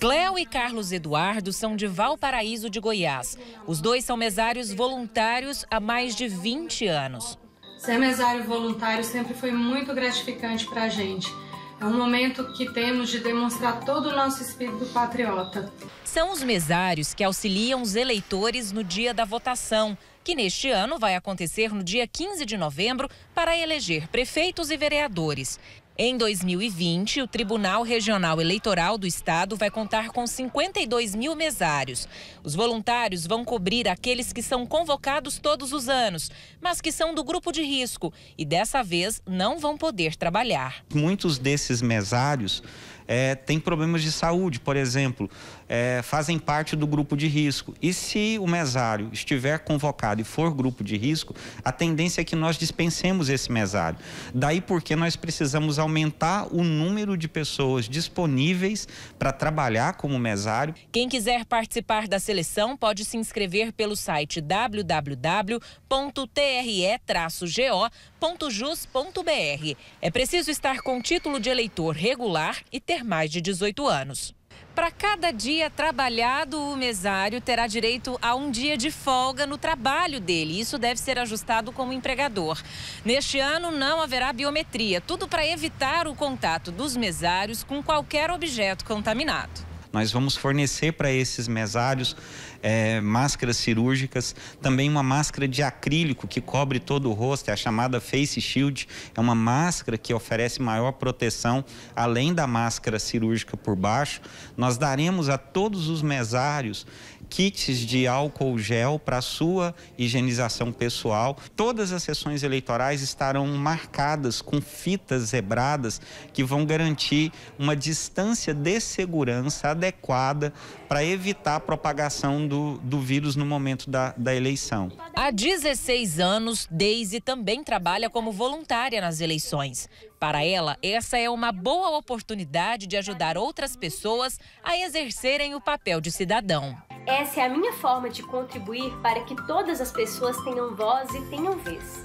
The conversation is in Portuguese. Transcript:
Cléo e Carlos Eduardo são de Valparaíso de Goiás. Os dois são mesários voluntários há mais de 20 anos. Ser mesário voluntário sempre foi muito gratificante para a gente. É um momento que temos de demonstrar todo o nosso espírito patriota. São os mesários que auxiliam os eleitores no dia da votação, que neste ano vai acontecer no dia 15 de novembro para eleger prefeitos e vereadores. Em 2020, o Tribunal Regional Eleitoral do Estado vai contar com 52 mil mesários. Os voluntários vão cobrir aqueles que são convocados todos os anos, mas que são do grupo de risco e dessa vez não vão poder trabalhar. Muitos desses mesários é, têm problemas de saúde, por exemplo, é, fazem parte do grupo de risco. E se o mesário estiver convocado e for grupo de risco, a tendência é que nós dispensemos esse mesário. Daí porque nós precisamos aumentar o número de pessoas disponíveis para trabalhar como mesário. Quem quiser participar da seleção pode se inscrever pelo site www.tre-go.jus.br. É preciso estar com título de eleitor regular e ter ter mais de 18 anos. Para cada dia trabalhado, o mesário terá direito a um dia de folga no trabalho dele. Isso deve ser ajustado com o empregador. Neste ano não haverá biometria, tudo para evitar o contato dos mesários com qualquer objeto contaminado. Nós vamos fornecer para esses mesários é, máscaras cirúrgicas, também uma máscara de acrílico que cobre todo o rosto, é a chamada Face Shield. É uma máscara que oferece maior proteção, além da máscara cirúrgica por baixo. Nós daremos a todos os mesários kits de álcool gel para sua higienização pessoal. Todas as sessões eleitorais estarão marcadas com fitas zebradas que vão garantir uma distância de segurança adequada adequada para evitar a propagação do, do vírus no momento da, da eleição. Há 16 anos, Deise também trabalha como voluntária nas eleições. Para ela, essa é uma boa oportunidade de ajudar outras pessoas a exercerem o papel de cidadão. Essa é a minha forma de contribuir para que todas as pessoas tenham voz e tenham vez.